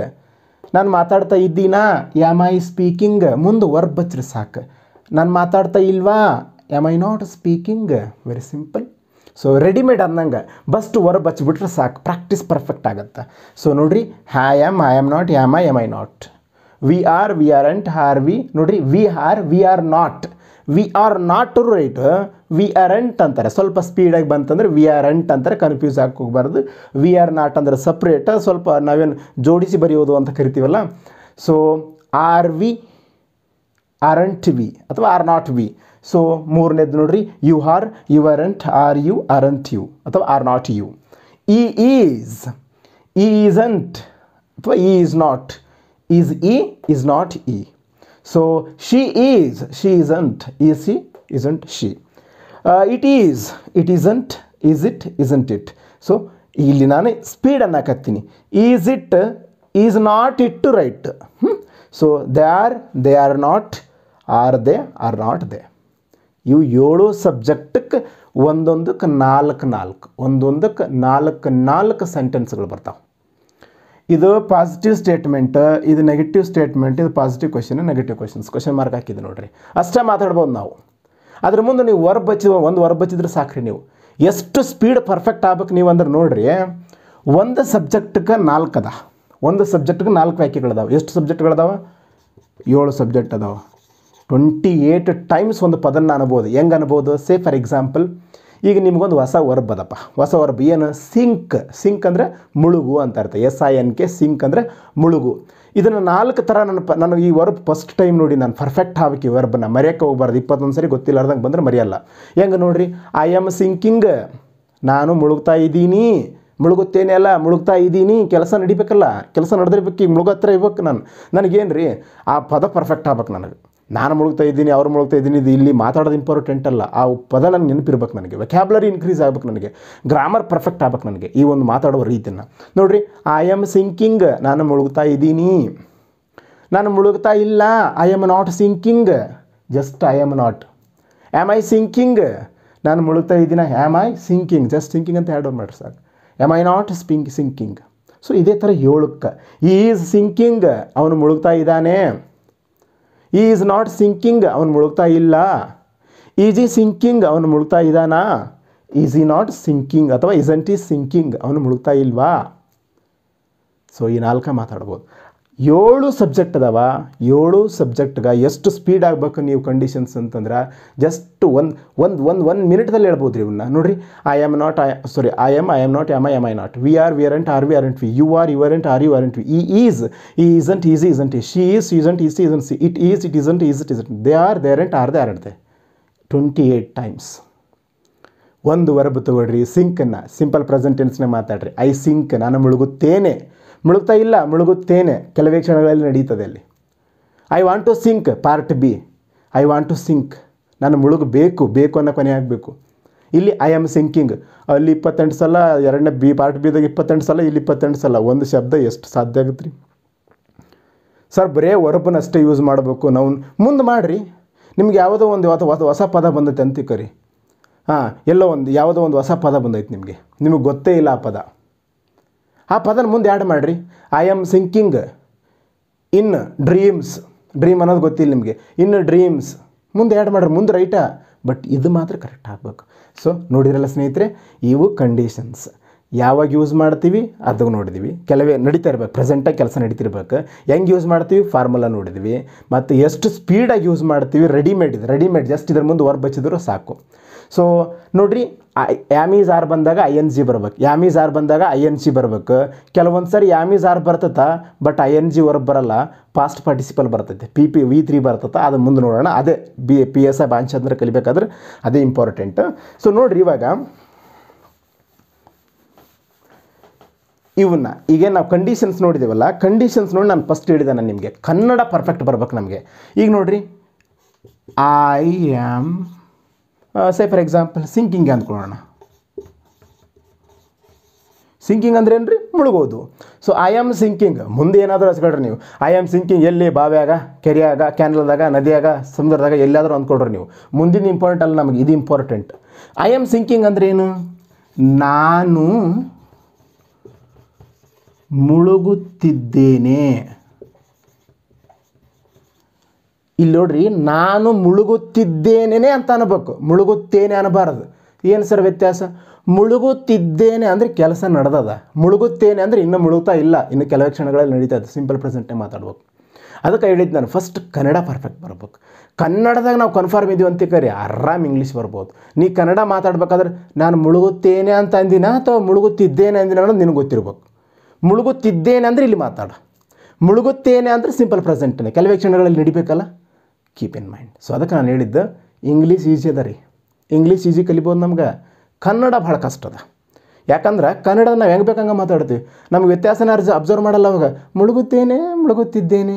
ನಾನು ಮಾತಾಡ್ತಾ ಇದ್ದೀನಾ ಯಾಮ್ ಐ ಸ್ಪೀಕಿಂಗ್ ಮುಂದೆ ವರ್ಬ್ ಹಚ್ಚಿರಿ ಸಾಕು ನಾನು ಮಾತಾಡ್ತಾ ಇಲ್ವಾ am I not speaking very simple so readymade ಅಂದಂಗೆ ಬಸ್ಟ್ ವರ್ಬ್ ಹಚ್ಚಿಬಿಟ್ರೆ ಸಾಕು ಪ್ರಾಕ್ಟೀಸ್ ಪರ್ಫೆಕ್ಟ್ ಆಗುತ್ತೆ ಸೊ ನೋಡ್ರಿ am I am not am I am I not we are we aren't are we ನೋಡ್ರಿ we are we are not we are not right we aren't ಅಂತಾರೆ ಸ್ವಲ್ಪ ಸ್ಪೀಡಾಗಿ ಬಂತಂದ್ರೆ we aren't ಅಂತಾರೆ confuse ಆಗೋಗ್ಬಾರ್ದು we are not ಅಂದರೆ separate ಸ್ವಲ್ಪ ನಾವೇನು ಜೋಡಿಸಿ ಬರೆಯೋದು ಅಂತ ಕರಿತೀವಲ್ಲ so are we aren't we ಅಥವಾ ಆರ್ ನಾಟ್ ವಿ ಸೊ ಮೂರನೇದು ನೋಡ್ರಿ you are you aren't are you aren't you ಅಥವಾ are not you he is isn't ಅಥವಾ is not is he is not he so she is she isn't he she isn't she it is it isn't is it isn't it so ಇಲ್ಲಿ ನಾನು speed ಅನ್ನಕತ್ತೀನಿ is it is not it to right so they are they are not are they are not they ಇವು ಏಳು ಸಬ್ಜೆಕ್ಟಕ್ಕೆ ಒಂದೊಂದಕ್ಕೆ ನಾಲ್ಕು ನಾಲ್ಕು ಒಂದೊಂದಕ್ಕೆ ನಾಲ್ಕು ನಾಲ್ಕು ಸೆಂಟೆನ್ಸ್ಗಳು ಬರ್ತಾವೆ ಇದು ಪಾಸಿಟಿವ್ ಸ್ಟೇಟ್ಮೆಂಟ್ ಇದು ನೆಗೆಟಿವ್ ಸ್ಟೇಟ್ಮೆಂಟ್ ಇದು positive question negative questions question mark ಹಾಕಿದ್ದು ನೋಡಿರಿ ಅಷ್ಟೇ ಮಾತಾಡ್ಬೋದು ನಾವು ಅದ್ರ ಮುಂದೆ ನೀವು ವರ್ಬ್ ಹಚ್ಚಿ ಒಂದು ವರ್ಬ್ ಬಚ್ಚಿದ್ರೆ ಸಾಕ್ರಿ ನೀವು ಎಷ್ಟು ಸ್ಪೀಡ್ ಪರ್ಫೆಕ್ಟ್ ಆಗ್ಬೇಕು ನೀವು ಅಂದ್ರೆ ನೋಡಿರಿ ಒಂದು ಸಬ್ಜೆಕ್ಟ್ಗೆ ನಾಲ್ಕು ಅದ ಒಂದು ಸಬ್ಜೆಕ್ಟ್ಗೆ ನಾಲ್ಕು ವ್ಯಾಖ್ಯೆಗಳದಾವೆ ಎಷ್ಟು ಸಬ್ಜೆಕ್ಟ್ಗಳದಾವೆ ಏಳು ಸಬ್ಜೆಕ್ಟ್ ಅದಾವೆ ಟ್ವೆಂಟಿ ಏಯ್ಟ್ ಟೈಮ್ಸ್ ಒಂದು ಪದನ ಅನ್ಬೋದು ಹೆಂಗೆ ಅನ್ಬೋದು ಸೇ ಫಾರ್ ಎಕ್ಸಾಂಪಲ್ ಈಗ ನಿಮಗೊಂದು ಹೊಸ ವರ್ಬ್ ಬದಪ್ಪ ಹೊಸ ವರ್ಬ್ ಏನು ಸಿಂಕ್ ಸಿಂಕ್ ಅಂದರೆ ಮುಳುಗು ಅಂತ ಅರ್ಥ S I N K sink ಅಂದರೆ ಮುಳುಗು ಇದನ್ನು ನಾಲ್ಕು ಥರ ನನ್ನ ಪ ನನಗೆ ಈ ವರ್ಬ್ ಫಸ್ಟ್ ಟೈಮ್ ನೋಡಿ ನಾನು ಪರ್ಫೆಕ್ಟ್ ಹಾಕಿ ವರ್ಬನ್ನು ಮರೆಯೋಕ್ಕೆ ಹೋಗ್ಬಾರ್ದು ಇಪ್ಪತ್ತೊಂದು ಸರಿ ಗೊತ್ತಿಲ್ಲಾರ್ದಂಗೆ ಬಂದರೆ ಮರೆಯಲ್ಲ ಹೆಂಗೆ ನೋಡಿರಿ ಐ ಆಮ್ ಸಿಂಕಿಂಗ್ ನಾನು ಮುಳುಗ್ತಾ ಇದ್ದೀನಿ ಮುಳುಗುತ್ತೇನೆ ಅಲ್ಲ ಮುಳುಗ್ತಾ ಇದ್ದೀನಿ ಕೆಲಸ ನಡಿಬೇಕಲ್ಲ ಕೆಲಸ ನಡೆದಿರ್ಬೇಕು ಈಗ ಮುಳುಗತ್ರ ಇರ್ಬೇಕು ನಾನು ನನಗೇನು ರೀ ಆ ಪದ ಪರ್ಫೆಕ್ಟ್ ಆಗ್ಬೇಕು ನನಗೆ ನಾನು ಮುಳುಗ್ತಾ ಇದ್ದೀನಿ ಅವ್ರು ಮುಳುಗ್ತಾ ಇದ್ದೀನಿ ಇದು ಇಲ್ಲಿ ಮಾತಾಡೋದು ಇಂಪಾರ್ಟೆಂಟ್ ಅಲ್ಲ ಆ ಪದ ನನಗೆ ನೆನಪಿರ್ಬೇಕು ನನಗೆ ವೆಕ್ಯಾಬ್ಲರಿ ಇನ್ಕ್ರೀಸ್ ಆಗ್ಬೇಕು ನನಗೆ ಗ್ರಾಮರ್ ಪರ್ಫೆಕ್ಟ್ ಆಗ್ಬೇಕು ನನಗೆ ಈ ಒಂದು ಮಾತಾಡೋ ರೀತಿಯನ್ನು ನೋಡ್ರಿ ಐ ಆಮ್ ಸಿಂಕಿಂಗ್ ನಾನು ಮುಳುಗ್ತಾ ಇದ್ದೀನಿ ನಾನು ಮುಳುಗ್ತಾ ಇಲ್ಲ I am not sinking just I am not am I sinking ನಾನು ಮುಳುಗ್ತಾ ಇದ್ದೀನಿ am I sinking just sinking ಅಂತ ಹೇಳೋ ಮಾಡ್ರಿ ಸಾಕು am I not sink sinking so ಇದೇ ಥರ ಹೇಳುಕ್ಕೆ ಈಸ್ ಸಿಂಕಿಂಗ್ ಅವನು ಮುಳುಗ್ತಾ ಇದ್ದಾನೆ ಈ ಈಸ್ ನಾಟ್ ಸಿಂಕಿಂಗ್ ಅವನು ಮುಳುಗ್ತಾ ಇಲ್ಲ ಈಜಿ ಸಿಂಕಿಂಗ್ ಅವನು ಮುಳುಗ್ತಾ ಇದ್ದಾನಾ ಈಸ್ ಈ ನಾಟ್ ಸಿಂಕಿಂಗ್ ಅಥವಾ ಇಸಂಟ್ ಈ ಸಿಂಕಿಂಗ್ ಅವನು ಮುಳುಗ್ತಾ ಇಲ್ವಾ ಸೊ ಈ ನಾಲ್ಕ ಮಾತಾಡ್ಬೋದು ಏಳು ಸಬ್ಜೆಕ್ಟ್ ಅದಾವ ಏಳು ಸಬ್ಜೆಕ್ಟ್ಗೆ ಎಷ್ಟು ಸ್ಪೀಡ್ ಆಗಬೇಕು ನೀವು ಕಂಡೀಷನ್ಸ್ ಅಂತಂದ್ರೆ ಜಸ್ಟ್ ಒಂದು ಒಂದು ಒಂದು ಒಂದು ಮಿನಿಟ್ದಲ್ಲಿ ಹೇಳ್ಬೋದು ರೀ ಇವನ್ನ ನೋಡಿರಿ I am not I sorry I am I am not am I am I not we are we aren't are we aren't we you are you aren't are you aren't we he is he is he isn't he she is isn't is she isn't she it is it isn't is isn't they are they aren't are they are they twenty eight times ಒಂದು verb ತೊಗೊಳ್ರಿ ಸಿಂಕನ್ನು simple ಪ್ರೆಸೆಂಟೆನ್ಸ್ನೇ ಮಾತಾಡ್ರಿ I sync ನಾನು ಮುಳುಗುತ್ತೇನೆ ಮುಳುಗ್ತಾ ಇಲ್ಲ ಮುಳುಗುತ್ತೇನೆ ಕೆಲವೇ ಕ್ಷಣಗಳಲ್ಲಿ ನಡೀತದೆ ಅಲ್ಲಿ I want to sink part B I want to sink ನಾನು ಮುಳುಗಬೇಕು ಬೇಕು ಅನ್ನೋ ಕೊನೆ ಆಗಬೇಕು ಇಲ್ಲಿ ಐ ಆಮ್ ಸಿಂಕಿಂಗ್ ಅಲ್ಲಿ ಇಪ್ಪತ್ತೆಂಟು ಸಲ ಎರಡನೇ ಬಿ ಪಾರ್ಟ್ ಬಿದಾಗ ಇಪ್ಪತ್ತೆಂಟು ಸಲ ಇಲ್ಲಿ ಇಪ್ಪತ್ತೆಂಟು ಸಲ ಒಂದು ಶಬ್ದ ಎಷ್ಟು ಸಾಧ್ಯ ಆಗುತ್ತೆ ರೀ ಸರ್ ಬರೇ ಒರಪನಷ್ಟೇ ಯೂಸ್ ಮಾಡಬೇಕು ನಾವು ಮುಂದೆ ಮಾಡಿರಿ ನಿಮ್ಗೆ ಯಾವುದೋ ಒಂದು ಹೊಸ ಹೊಸ ಪದ ಬಂದೈತೆ ಅಂತಿಕರಿ ಹಾಂ ಎಲ್ಲೋ ಒಂದು ಯಾವುದೋ ಒಂದು ಹೊಸ ಪದ ಬಂದೈತೆ ನಿಮಗೆ ನಿಮಗೆ ಗೊತ್ತೇ ಇಲ್ಲ ಆ ಪದ ಆ ಪದನ ಮುಂದೆ ಆ್ಯಡ್ ಮಾಡಿರಿ I am sinking in dreams dream ಅನ್ನೋದು ಗೊತ್ತಿಲ್ಲ ನಿಮಗೆ ಇನ್ ಡ್ರೀಮ್ಸ್ ಮುಂದೆ ಆ್ಯಡ್ ಮಾಡ್ರಿ ಮುಂದೆ ರೈಟಾ ಬಟ್ ಇದು ಮಾತ್ರ ಕರೆಕ್ಟ್ ಆಗಬೇಕು ಸೊ ನೋಡಿರಲ್ಲ ಸ್ನೇಹಿತರೆ ಇವು ಕಂಡೀಷನ್ಸ್ ಯಾವಾಗ ಯೂಸ್ ಮಾಡ್ತೀವಿ ಅದು ನೋಡಿದ್ವಿ ಕೆಲವೇ ನಡೀತಾ ಇರ್ಬೇಕು ಪ್ರೆಸೆಂಟಾಗಿ ಕೆಲಸ ನಡೀತಿರ್ಬೇಕು ಹೆಂಗೆ ಯೂಸ್ ಮಾಡ್ತೀವಿ ಫಾರ್ಮುಲಾ ನೋಡಿದ್ವಿ ಮತ್ತು ಎಷ್ಟು ಸ್ಪೀಡಾಗಿ ಯೂಸ್ ಮಾಡ್ತೀವಿ ರೆಡಿಮೇಡ್ ಇದೆ ರೆಡಿಮೇಡ್ ಜಸ್ಟ್ ಇದ್ರ ಮುಂದೆ ವರ್ಕ್ ಬಚ್ಚಿದ್ರು ಸಾಕು ಸೊ ನೋಡಿರಿ ಯಾಮಿ ಆರ್ ಬಂದಾಗ ಐ ಎನ್ ಜಿ ಬರ್ಬೇಕು ಯಾಮಿ ಆರ್ ಬಂದಾಗ ಐ ಎನ್ ಜಿ ಬರ್ಬೇಕು ಕೆಲವೊಂದು ಸರಿ ಯಾಮಿ ಆರ್ ಬರ್ತದೆ but I N G verb ಬರಲ್ಲ ಪಾಸ್ಟ್ ಪಾರ್ಟಿಸಿಪಲ್ ಬರ್ತೈತೆ ಪಿ ಪಿ ವಿ ತ್ರೀ ಬರ್ತದೆ ಅದು ಮುಂದೆ ನೋಡೋಣ ಅದೇ ಬಿ ಪಿ ಎಸ್ ಐ ಬಾಂಚಂದ್ರೆ ಕಲಿಬೇಕಾದ್ರೆ ಅದೇ ಇಂಪಾರ್ಟೆಂಟ್ ಸೊ ನೋಡಿರಿ ಇವಾಗ ಇವನ್ನ ಈಗ ನಾವು ಕಂಡೀಷನ್ಸ್ ನೋಡಿದೀವಲ್ಲ ಕಂಡೀಷನ್ಸ್ ನೋಡಿ ನಾನು ಫಸ್ಟ್ ಹೇಳಿದೆ ನಾನು ನಿಮಗೆ ಕನ್ನಡ ಪರ್ಫೆಕ್ಟ್ ಬರ್ಬೇಕು ನಮಗೆ ಈಗ ನೋಡಿರಿ I am say for example sinking ಅಂದ್ಕೊಳ್ಳೋಣ ಸಿಂಕಿಂಗ್ ಅಂದ್ರೆ ಏನು ರೀ ಮುಳುಗೋದು ಸೊ ಐ ಆಮ್ ಸಿಂಕಿಂಗ್ ಮುಂದೆ ಏನಾದರೂ ಹಚ್ಕೊಳ್ರಿ ನೀವು ಐ ಆಮ್ ಸಿಂಕಿಂಗ್ ಎಲ್ಲಿ ಬಾವ್ಯಾಗ ಕೆರೆಯಾಗ ಕ್ಯಾನಲ್ದಾಗ ನದಿಯಾಗ ಸಮುದ್ರದಾಗ ಎಲ್ಲಾದರೂ ಅಂದ್ಕೊಳ್ರಿ ನೀವು ಮುಂದಿನ ಇಂಪಾರ್ಟೆಂಟ್ ಅಲ್ಲ ನಮಗೆ ಇದು ಇಂಪಾರ್ಟೆಂಟ್ ಐ ಆಮ್ ಸಿಂಕಿಂಗ್ ಅಂದ್ರೆ ಏನು ನಾನು ಮುಳುಗುತ್ತಿದ್ದೇನೆ ಇಲ್ಲಿ ನೋಡ್ರಿ ನಾನು ಮುಳುಗುತ್ತಿದ್ದೇನೆ ಅಂತ ಅನ್ಬೇಕು ಮುಳುಗುತ್ತೇನೆ ಅನ್ನಬಾರದು ಏನು ಸರ್ ವ್ಯತ್ಯಾಸ ಮುಳುಗುತ್ತಿದ್ದೇನೆ ಅಂದರೆ ಕೆಲಸ ನಡೆದದ ಮುಳುಗುತ್ತೇನೆ ಅಂದರೆ ಇನ್ನೂ ಮುಳುಗುತ್ತಾ ಇಲ್ಲ ಇನ್ನು ಕೆಲವು ಕ್ಷಣಗಳಲ್ಲಿ ನಡೀತಾ ಇದೆ ಸಿಂಪಲ್ ಪ್ರೆಸೆಂಟೇ ಮಾತಾಡ್ಬೇಕು ಅದಕ್ಕೆ ಹೇಳಿದ್ದು ನಾನು ಫಸ್ಟ್ ಕನ್ನಡ ಪರ್ಫೆಕ್ಟ್ ಬರ್ಬೇಕು ಕನ್ನಡದಾಗ ನಾವು ಕನ್ಫರ್ಮ್ ಇದೀವಿ ಅಂತ ಕರಿ ಆರಾಮ್ ಇಂಗ್ಲೀಷ್ ಬರ್ಬೋದು ನೀ ಕನ್ನಡ ಮಾತಾಡ್ಬೇಕಾದ್ರೆ ನಾನು ಮುಳುಗುತ್ತೇನೆ ಅಂತ ಅಂದಿನ ಅಥವಾ ಮುಳುಗುತ್ತಿದ್ದೇನೆ ಅಂದಿನ ಅನ್ನೋದು ನಿನಗೆ ಗೊತ್ತಿರ್ಬೇಕು ಮುಳುಗುತ್ತಿದ್ದೇನೆ ಅಂದರೆ ಇಲ್ಲಿ ಮಾತಾಡ ಮುಳುಗುತ್ತೇನೆ ಅಂದರೆ ಸಿಂಪಲ್ ಪ್ರೆಸೆಂಟ್ನೇ ಕೆಲವೇ ಕ್ಷಣಗಳಲ್ಲಿ ನಡಿಬೇಕಲ್ಲ ಕೀಪ್ ಇನ್ ಮೈಂಡ್ ಸೊ ಅದಕ್ಕೆ ನಾನು ಹೇಳಿದ್ದೆ ಇಂಗ್ಲೀಷ್ ಈಜಿ ಅದ ರೀ ಇಂಗ್ಲೀಷ್ ಈಸಿ ಕಲಿಬೋದು ನಮ್ಗೆ ಕನ್ನಡ ಭಾಳ ಕಷ್ಟ ಅದ ಯಾಕಂದ್ರೆ ಕನ್ನಡ ನಾವು ಹೆಂಗೆ ಬೇಕಂಗೆ ಮಾತಾಡ್ತೀವಿ ನಮ್ಗೆ ವ್ಯತ್ಯಾಸನ ಅರ್ಜಿ ಅಬ್ಸರ್ವ್ ಮಾಡಲ್ಲ ಅವಾಗ ಮುಳುಗುತ್ತೇನೆ ಮುಳುಗುತ್ತಿದ್ದೇನೆ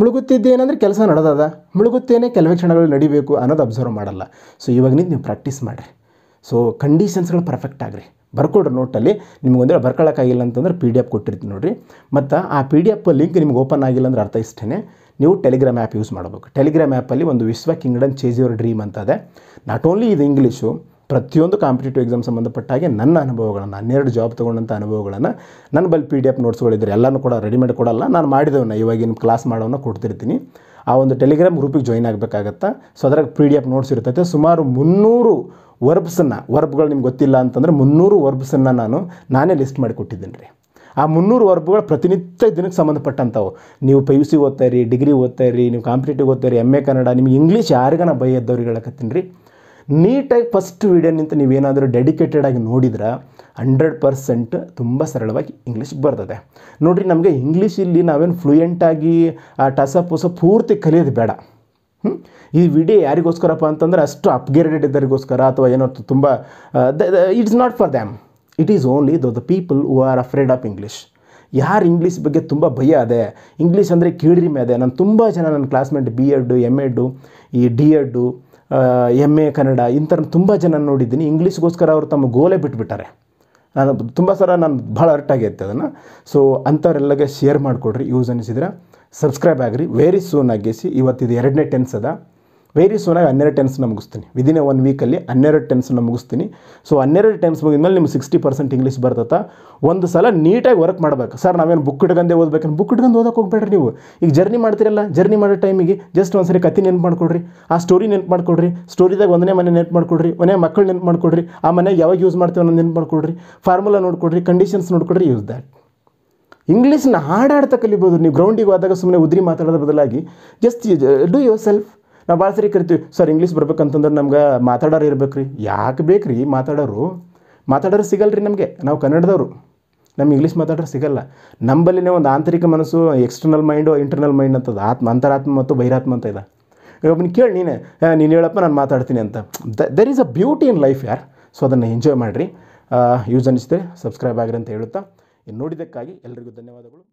ಮುಳುಗುತ್ತಿದ್ದೇನೆ ಅಂದರೆ ಕೆಲಸ ನಡೆದದ ಮುಳುಗುತ್ತೇನೆ ಕೆಲವೇ ಕ್ಷಣಗಳು ನಡಿಬೇಕು ಅನ್ನೋದು ಅಬ್ಸರ್ವ್ ಮಾಡಲ್ಲ ಸೊ ಇವಾಗ ನಿಂತು ನೀವು ಪ್ರಾಕ್ಟೀಸ್ ಮಾಡಿರಿ ಸೊ ಕಂಡೀಷನ್ಸ್ಗಳು ಪರ್ಫೆಕ್ಟ್ ಆಗ್ರಿ ಬರ್ಕೊಡ್ರಿ ನೋಟಲ್ಲಿ ನಿಮ್ಗೆ ಬರ್ಕೊಳ್ಳೋಕ್ಕಾಗಿಲ್ಲ ಅಂತಂದ್ರೆ ಪಿ ಡಿ ಎಫ್ ಕೊಟ್ಟಿರ್ತೀನಿ ನೋಡಿರಿ ಮತ್ತು ಆ ಪಿ ಡಿ ಎಫ್ ಲಿಂಕ್ ನಿಮ್ಗೆ ಓಪನ್ ಆಗಿಲ್ಲ ಅಂದ್ರೆ ಅರ್ಥ ಇಷ್ಟೇ ನೀವು ಟೆಲಿಗ್ರಾಮ್ ಆ್ಯಪ್ ಯೂಸ್ ಮಾಡಬೇಕು ಟೆಲಿಗ್ರಾಮ್ ಆ್ಯಪಲ್ಲಿ ಒಂದು Vishwa kingdom chase your dream ಅಂತ ಇದೆ ನಾಟ್ ಓನ್ಲಿ ಇದು ಇಂಗ್ಲೀಷು ಪ್ರತಿಯೊಂದು ಕಾಂಪಿಟೇಟಿವ್ ಎಕ್ಸಾಮ್ ಸಂಬಂಧಪಟ್ಟಾಗೆ ನನ್ನ ಅನುಭವಗಳನ್ನು ಹನ್ನೆರಡು ಜಾಬ್ ತೊಗೊಂಡಂಥ ಅನುಭವಗಳನ್ನು ನನ್ನ ಬಳಿ ಪಿ ಡಿ ಎಫ್ ನೋಟ್ಸ್ಗಳಿದ್ರೆ ಎಲ್ಲನೂ ಕೂಡ ರೆಡಿಮೇಡ್ ಕೊಡಲ್ಲ ನಾನು ಮಾಡಿದವನ್ನ ಇವಾಗಿನ ಕ್ಲಾಸ್ ಮಾಡೋನ ಕೊಡ್ತಿರ್ತೀನಿ ಆ ಒಂದು ಟೆಲಿಗ್ರಾಮ್ ಗ್ರೂಪಿಗೆ ಜಾಯ್ನ್ ಆಗಬೇಕಾಗತ್ತಾ ಸೊ ಅದ್ರಾಗ ಪಿ ಡಿ ಎಫ್ ನೋಟ್ಸ್ ಇರ್ತೈತೆ ಸುಮಾರು ಮುನ್ನೂರು ವರ್ಬ್ಸನ್ನು ವರ್ಬ್ಗಳು ನಿಮ್ಗೆ ಗೊತ್ತಿಲ್ಲ ಅಂತಂದರೆ ಮುನ್ನೂರು ವರ್ಬ್ಸನ್ನು ನಾನು ನಾನೇ ಲಿಸ್ಟ್ ಮಾಡಿ ಕೊಟ್ಟಿದ್ದೀನಿ ರೀ ಆ ಮುನ್ನೂರು ವರ್ಗಗಳು ಪ್ರತಿನಿತ್ಯ ದಿನಕ್ಕೆ ಸಂಬಂಧಪಟ್ಟಂಥವು ನೀವು ಪಿ ಯು ಸಿ ಓದ್ತಾ ಇರಿ ಡಿಗ್ರಿ ಓದ್ತಾ ಇರಿ ನೀವು ಕಾಂಪಿಟೇಟಿವ್ ಓದ್ತಾಯಿರಿ ಇರಿ ಎಮ್ ಎ ಕನ್ನಡ ನಿಮ್ಗೆ ಇಂಗ್ಲೀಷ್ ಯಾರಿಗಾನ ಭಯ ಇದ್ದವ್ರಿಗೆ ಹೇಳಕತ್ತೀನಿ ರೀ ನೀಟಾಗಿ ಫಸ್ಟ್ ವೀಡಿಯೋ ನಿಂತ ನೀವೇನಾದರೂ ಡೆಡಿಕೇಟೆಡ್ ಆಗಿ ನೋಡಿದ್ರೆ ಹಂಡ್ರೆಡ್ ಪರ್ಸೆಂಟ್ ತುಂಬ ಸರಳವಾಗಿ ಇಂಗ್ಲೀಷ್ ಬರ್ತದೆ ನೋಡಿರಿ ನಮಗೆ ಇಂಗ್ಲೀಷಲ್ಲಿ ನಾವೇನು ಫ್ಲೂಯೆಂಟಾಗಿ ಆ ಟಸಪುಸ ಪೂರ್ತಿ ಕಲಿಯೋದು ಬೇಡ ಈ ವಿಡಿಯೋ ಯಾರಿಗೋಸ್ಕರಪ್ಪ ಅಂತಂದರೆ ಅಷ್ಟು ಅಪ್ಗ್ರೇಡೆಡ್ ಇದ್ದರಿಗೋಸ್ಕರ ಅಥವಾ ಏನೋ ತುಂಬ it's not for them it is only the the people who are afraid of English ಯಾರು ಇಂಗ್ಲೀಷ್ ಬಗ್ಗೆ ತುಂಬ ಭಯ ಅದೆ ಇಂಗ್ಲೀಷ್ ಅಂದರೆ ಕೀಳರಿಮೆ ಅದೇ ನಾನು ತುಂಬ ಜನ ನನ್ನ classmate B Ed M Ed ಈ D Ed M A Kannada ಇಂಥ ತುಂಬ ಜನ ನೋಡಿದ್ದೀನಿ ಇಂಗ್ಲೀಷ್ಗೋಸ್ಕರ ಅವರು ತಮ್ಮ ಗೋಲೆ ಬಿಟ್ಬಿಟ್ಟಾರೆ ನಾನು ತುಂಬ ಸಲ ನಾನು ಭಾಳ ಅರ್ಟ್ ಅದನ್ನು ಸೊ ಅಂಥವರೆಲ್ಲಗೆ ಶೇರ್ ಮಾಡಿಕೊಡ್ರಿ ಯೂಸ್ ಅನ್ನಿಸಿದ್ರೆ ಸಬ್ಸ್ಕ್ರೈಬ್ ಆಗಿರಿ ವೆರಿ ಸೂನ್ ಆಗಿಸಿ ಇವತ್ತಿದು ಎರಡನೇ ಟೆನ್ಸ್ ಅದ ವೆರಿ ಸೋನಾಗಿ ಹನ್ನೆರಡು ಟೆನ್ಸ್ನ ಮುಗಿಸ್ತೀನಿ ವಿದಿನ್ ಒನ್ ವೀಕಲ್ಲಿ ಹನ್ನೆರಡು ಟೆನ್ಸ್ನ ಮುಗಿಸ್ತೀನಿ ಸೊ ಹನ್ನೆರಡು ಟೆನ್ಸ್ ಮೇಲೆ ನಿಮ್ಗೆ ಸಿಕ್ಸ್ಟಿ ಪರ್ಸೆಂಟ್ ಇಂಗ್ಲೀಷ್ ಬರ್ತಾ ಒಂದು ಸಲ ನೀಟಾಗಿ ವರ್ಕ್ ಮಾಡಬೇಕು ಸರ್ ನಾವೇನು ಬುಕ್ ಇಟ್ಕೊಂಡೇ ಓದ್ಬೇಕು ಬುಕ್ ಇಟ್ಕೊಂಡು ಓದೋಕೆ ಹೋಗ್ಬೇಡ್ರಿ ನೀವು ಈಗ ಜರ್ನಿ ಮಾಡ್ತಿರಲ್ಲ ಜರ್ನಿ ಮಾಡೋ ಟೈಮಿಗೆ ಜಸ್ಟ್ ಒಂದು ಸರಿ ಕತೆ ನೆನ್ಪು ಮಾಡ್ಕೊಡ್ರಿ ಆ ಸ್ಟೋರಿ ನೆನ್ಪು ಮಾಡ್ಕೊಡ್ರಿ ಸ್ಟೋರಿದಾಗ ಒಂದನೇ ಮನೆ ನೆನ್ಪು ಮಾಡ್ಕೊಡ್ರಿ ಒಂದೇ ಮಕ್ಕಳು ನೆನ್ಪು ಮಾಡ್ಕೊಡ್ರಿ ಆ ಮನೆ ಯಾವಾಗ ಯೂಸ್ ಮಾಡ್ತೀವಿ ಅನ್ನೋ ನೆನ್ಪು ಮಾಡ್ಕೊಡ್ರಿ ಫಾರ್ಮುಲಾ ನೋಡ್ಕೊಡ್ರಿ ಕಂಡೀಷನ್ಸ್ ನೋಡ್ಕೊಡ್ರಿ ಯೂಸ್ ದ್ಯಾಟ್ ಇಂಗ್ಲೀಷ್ನ ಹಾಡಾಡ್ತಾ ಕಲಿಬೋದು ನೀವು ಗ್ರೌಂಡಿಗೆ ಹೋದಾಗ ಸುಮ್ಮನೆ ಉದ್ರಿ ಮಾತಾಡೋದ್ರ ಬದಲಾಗಿ ಜಸ್ಟ್ ಡೂ ಯುವರ್ ಸೆಲ್ಫ್ ನಾವು ಭಾಳ ಸರಿ ಕರಿತೀವಿ ಸರ್ ಇಂಗ್ಲೀಷ್ ಬರ್ಬೇಕಂತಂದ್ರೆ ನಮ್ಗೆ ಮಾತಾಡೋರು ಇರ್ಬೇಕು ರೀ ಯಾಕೆ ಬೇಕು ರೀ ಮಾತಾಡೋರು ಮಾತಾಡೋರು ಸಿಗಲ್ಲ ರೀ ನಮಗೆ ನಾವು ಕನ್ನಡದವರು ನಮ್ಗೆ ಇಂಗ್ಲೀಷ್ ಮಾತಾಡೋರು ಸಿಗಲ್ಲ ನಂಬಲ್ಲಿನೇ ಒಂದು ಆಂತರಿಕ ಮನಸ್ಸು ಎಕ್ಸ್ಟರ್ನಲ್ ಮೈಂಡು ಇಂಟರ್ನಲ್ ಮೈಂಡ್ ಅಂತದ ಆತ್ಮ ಅಂತರಾತ್ಮ ಮತ್ತು ಬಹಿರಾತ್ಮ ಅಂತ ಇದೆ ಒಬ್ಬನ ಕೇಳಿ ನೀನೆ ನೀನು ಹೇಳಪ್ಪ ನಾನು ಮಾತಾಡ್ತೀನಿ ಅಂತ the is a beauty in life ಯಾರ್ ಸೊ ಅದನ್ನು ಎಂಜಾಯ್ ಮಾಡಿರಿ ಯೂಸ್ ಅನ್ನಿಸ್ತೇವೆ ಸಬ್ಸ್ಕ್ರೈಬ್ ಆಗಿರಿ ಅಂತ ಹೇಳುತ್ತಾ ನೋಡಿದ್ದಕ್ಕಾಗಿ ಎಲ್ರಿಗೂ ಧನ್ಯವಾದಗಳು